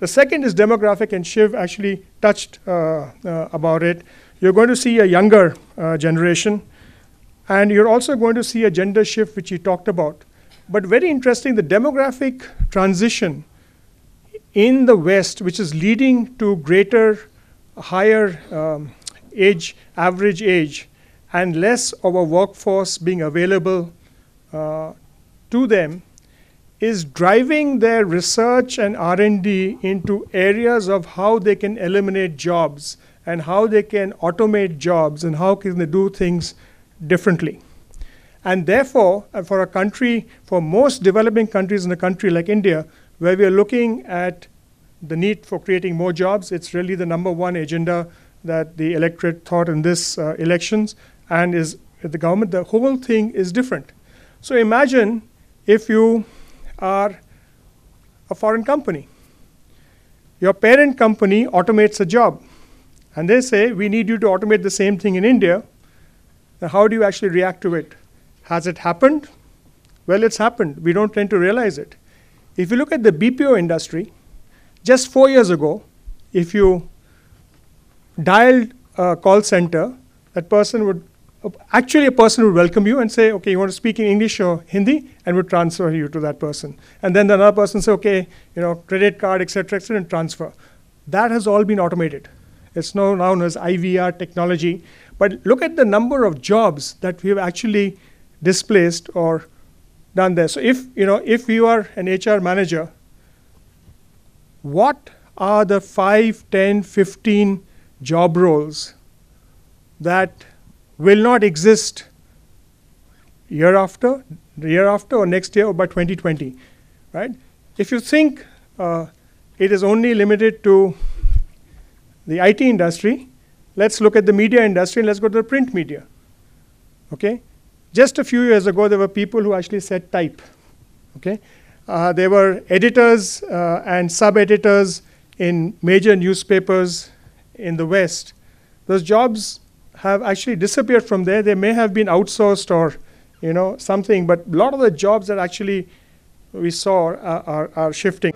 The second is demographic, and Shiv actually touched uh, uh, about it. You're going to see a younger uh, generation, and you're also going to see a gender shift, which he talked about. But very interesting, the demographic transition in the West, which is leading to greater, higher um, age, average age, and less of a workforce being available uh, to them, is driving their research and R&D into areas of how they can eliminate jobs and how they can automate jobs and how can they do things differently. And therefore, uh, for a country, for most developing countries in a country like India, where we are looking at the need for creating more jobs, it's really the number one agenda that the electorate thought in this uh, elections and is the government, the whole thing is different. So imagine if you are a foreign company. Your parent company automates a job, and they say, We need you to automate the same thing in India. Now, how do you actually react to it? Has it happened? Well, it's happened. We don't tend to realize it. If you look at the BPO industry, just four years ago, if you dialed a call center, that person would actually a person would welcome you and say, okay, you want to speak in English or Hindi, and would transfer you to that person. And then another person say, okay, you know, credit card, etc., etc., and transfer. That has all been automated. It's now known as IVR technology. But look at the number of jobs that we have actually displaced or done there. So if you know, if you are an HR manager, what are the 5, 10, 15 job roles that will not exist year after, year after, or next year, or by 2020, right? If you think uh, it is only limited to the IT industry, let's look at the media industry and let's go to the print media, okay? Just a few years ago, there were people who actually said type, okay? Uh, there were editors uh, and sub-editors in major newspapers in the West. Those jobs have actually disappeared from there. They may have been outsourced or, you know, something. But a lot of the jobs that actually we saw are, are, are shifting.